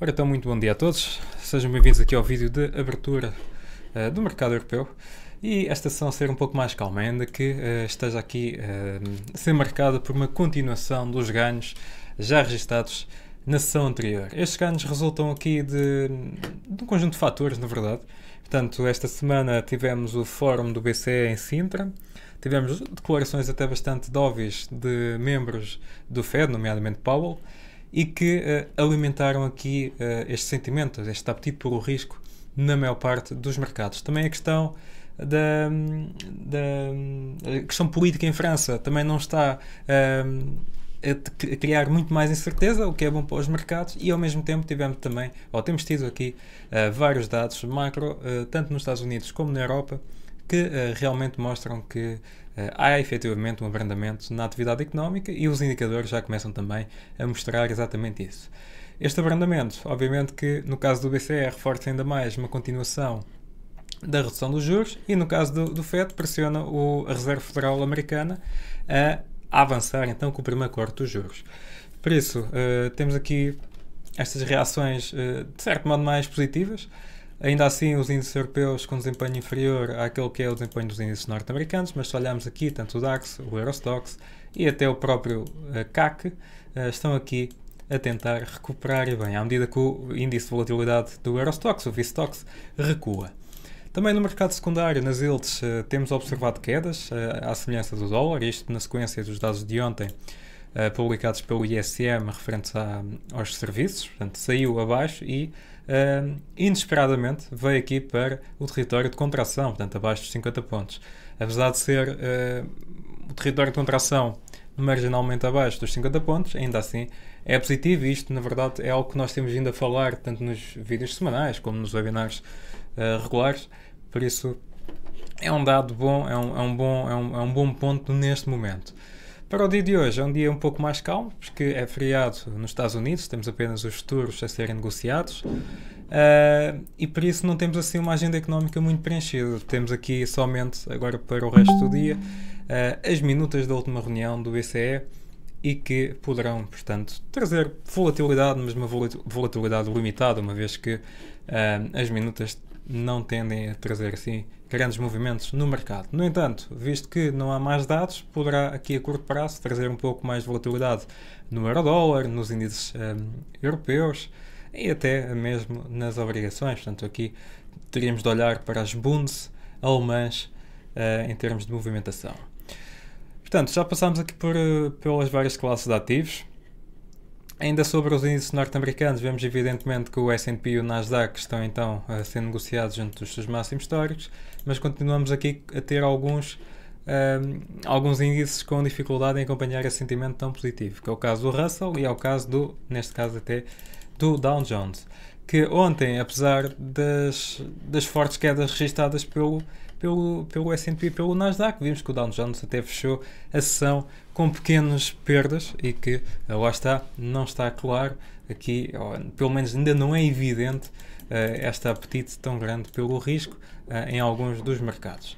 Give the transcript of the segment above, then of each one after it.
Ora então, muito bom dia a todos. Sejam bem-vindos aqui ao vídeo de abertura uh, do mercado europeu. E esta sessão ser um pouco mais calma, ainda que uh, esteja aqui uh, eh, a ser marcada por uma continuação dos ganhos já registados na sessão anterior. Estes ganhos resultam aqui de, de um conjunto de fatores, na verdade. Portanto, esta semana tivemos o fórum do BCE em Sintra, tivemos declarações até bastante dóveis de membros do Fed, nomeadamente Powell, e que uh, alimentaram aqui uh, este sentimento, este apetite pelo risco na maior parte dos mercados. Também a questão da, da a questão política em França também não está ehm, a criar muito mais incerteza, o que é bom para os mercados, e ao mesmo tempo tivemos também, ou temos tido aqui uh, vários dados macro, tanto nos Estados Unidos como na Europa, que uh, realmente mostram que uh, há efetivamente um abrandamento na atividade económica e os indicadores já começam também a mostrar exatamente isso. Este abrandamento, obviamente que no caso do BCE reforça ainda mais uma continuação da redução dos juros e no caso do, do FED pressiona o, a Reserva Federal Americana a, avançar então com o primeiro corte dos juros. Por isso, uh, temos aqui estas reações de certo modo mais positivas, Ainda assim, os índices europeus com desempenho inferior àquele que é o desempenho dos índices norte-americanos, mas se olharmos aqui, tanto o DAX, o Eurostox e até o próprio eh, CAC eh, estão aqui a tentar recuperar e bem, à medida que o índice de volatilidade do Eurostox, o VSTOX, recua. Também no mercado secundário, nas ILTs, eh, temos observado quedas, à semelhança do dólar, isto na sequência dos dados de ontem, publicados pelo ISM referentes aos serviços, portanto, saiu abaixo e uh, inesperadamente veio aqui para o território de contração, portanto abaixo dos 50 pontos. Apesar de ser uh, o território de contração marginalmente abaixo dos 50 pontos, ainda assim é positivo e isto, na verdade, é algo que nós temos vindo a falar tanto nos vídeos semanais como nos webinars uh, regulares, por isso é um dado bom, é um, é um bom, é um, é um bom ponto neste momento. Para o dia de hoje é um dia um pouco mais calmo, porque é feriado nos Estados Unidos, temos apenas os futuros a serem negociados uh, e por isso não temos assim uma agenda económica muito preenchida. Temos aqui somente agora para o resto do dia uh, as minutas da última reunião do BCE e que poderão, portanto, trazer volatilidade, mas uma volatilidade limitada, uma vez que uh, as minutas não tendem a trazer assim grandes movimentos no mercado. No entanto, visto que não há mais dados, poderá aqui a curto prazo trazer um pouco mais de volatilidade no euro-dólar, nos índices um, europeus e até mesmo nas obrigações. Portanto, aqui teríamos de olhar para as bundes alemãs uh, em termos de movimentação. Portanto, já passámos aqui por, eh, pelas várias classes de ativos. Ainda sobre os índices norte-americanos, vemos evidentemente que o S&P e o Nasdaq estão então a ser negociados junto dos seus máximos históricos, mas continuamos aqui a ter alguns, um, alguns índices com dificuldade em acompanhar esse sentimento tão positivo, que é o caso do Russell e é o caso do, neste caso até, do Dow Jones, que ontem, apesar das, das fortes quedas registadas pelo pelo, pelo S&P e pelo Nasdaq. Vimos que o Dow Jones até fechou a sessão com pequenas perdas e que, ah, lá está, não está claro aqui, pelo menos ainda não é evidente uh, este apetite tão grande pelo risco uh, em alguns dos mercados.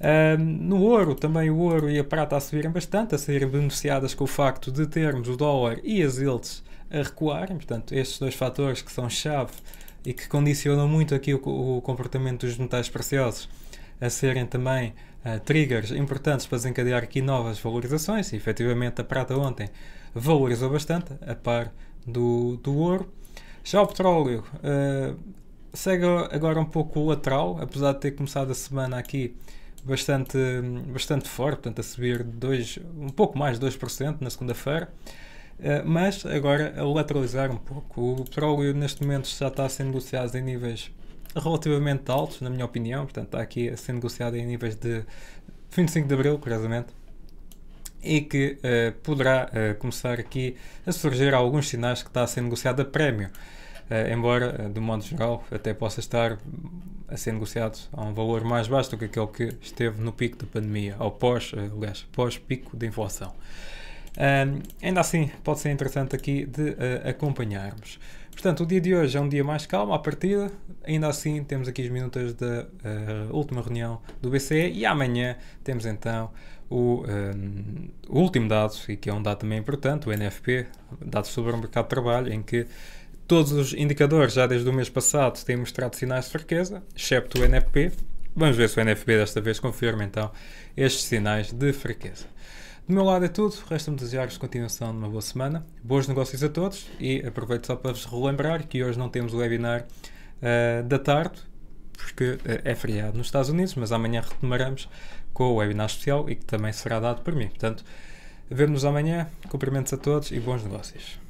Uh, no ouro, também o ouro e a prata a subirem bastante, a serem beneficiadas com o facto de termos o dólar e as yields a recuarem, portanto, estes dois fatores que são chave e que condicionam muito aqui o, o comportamento dos metais preciosos a serem também uh, triggers importantes para desencadear aqui novas valorizações. E efetivamente a prata ontem valorizou bastante, a par do, do ouro. Já o petróleo uh, segue agora um pouco lateral, apesar de ter começado a semana aqui bastante, bastante forte, portanto a subir dois, um pouco mais de 2% na segunda-feira, eh, mas agora a lateralizar um pouco. O petróleo neste momento já está a ser negociado em níveis relativamente altos, na minha opinião. Portanto, está aqui a ser negociado em níveis de 25 de abril, curiosamente. E que uh, poderá uh, começar aqui a surgir alguns sinais que está a ser negociado a prémio. Uh, embora, de modo geral, até possa estar a ser negociado a um valor mais baixo do que aquele que esteve no pico da pandemia, ao pós, aliás, pós-pico de inflação. ainda assim, pode ser interessante aqui de acompanharmos. Portanto, o dia de hoje é um dia mais calmo à partida, ainda assim temos aqui os minutos da uh, última reunião do BCE e amanhã temos então o, eh, o, último dado, e que é um dado também importante, o NFP, dados sobre o mercado de trabalho, em que todos os indicadores já desde o mês passado têm mostrado sinais de fraqueza, excepto o NFP. Vamos ver se o NFP desta vez confirma então estes sinais de fraqueza. Do meu lado é tudo, resta-me desejar-vos continuação de uma boa semana, bons negócios a todos e aproveito só para vos relembrar que hoje não temos o webinar uh, da tarde, porque uh, é feriado nos Estados Unidos, mas amanhã retomaremos com o webinar especial e que também será dado por mim. Portanto, vemos nos amanhã, cumprimentos a todos e bons negócios.